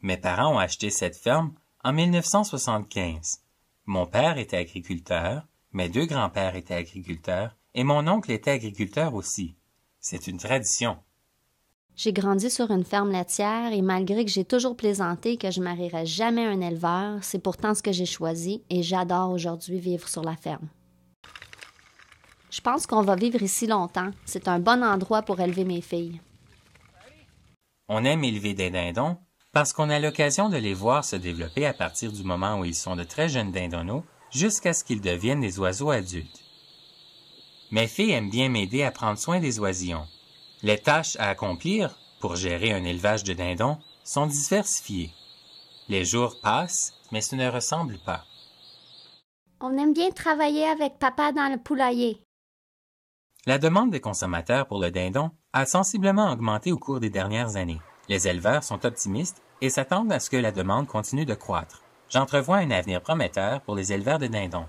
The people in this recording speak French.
Mes parents ont acheté cette ferme en 1975. Mon père était agriculteur, mes deux grands-pères étaient agriculteurs et mon oncle était agriculteur aussi. C'est une tradition. J'ai grandi sur une ferme laitière et malgré que j'ai toujours plaisanté que je marierais jamais un éleveur, c'est pourtant ce que j'ai choisi et j'adore aujourd'hui vivre sur la ferme. Je pense qu'on va vivre ici longtemps. C'est un bon endroit pour élever mes filles. On aime élever des dindons parce qu'on a l'occasion de les voir se développer à partir du moment où ils sont de très jeunes dindonneaux jusqu'à ce qu'ils deviennent des oiseaux adultes. Mes filles aiment bien m'aider à prendre soin des oisillons. Les tâches à accomplir pour gérer un élevage de dindons sont diversifiées. Les jours passent, mais ce ne ressemble pas. On aime bien travailler avec papa dans le poulailler. La demande des consommateurs pour le dindon a sensiblement augmenté au cours des dernières années. Les éleveurs sont optimistes et s'attendent à ce que la demande continue de croître. J'entrevois un avenir prometteur pour les éleveurs de dindons.